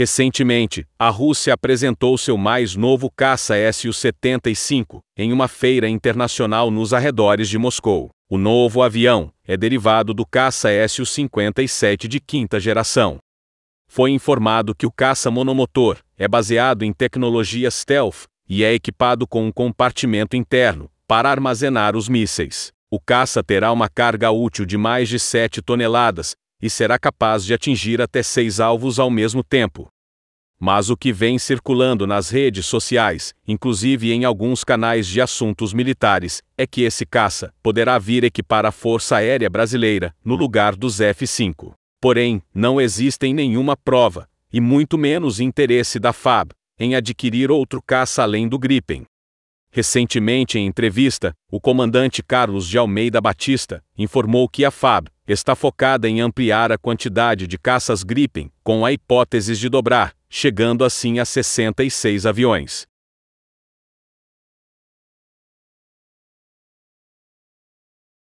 Recentemente, a Rússia apresentou seu mais novo caça Su-75 em uma feira internacional nos arredores de Moscou. O novo avião é derivado do caça Su-57 de quinta geração. Foi informado que o caça monomotor é baseado em tecnologia stealth e é equipado com um compartimento interno para armazenar os mísseis. O caça terá uma carga útil de mais de 7 toneladas e será capaz de atingir até seis alvos ao mesmo tempo. Mas o que vem circulando nas redes sociais, inclusive em alguns canais de assuntos militares, é que esse caça poderá vir equipar a Força Aérea Brasileira no lugar dos F-5. Porém, não existem nenhuma prova, e muito menos interesse da FAB, em adquirir outro caça além do Gripen. Recentemente, em entrevista, o comandante Carlos de Almeida Batista informou que a FAB está focada em ampliar a quantidade de caças Gripen, com a hipótese de dobrar, chegando assim a 66 aviões.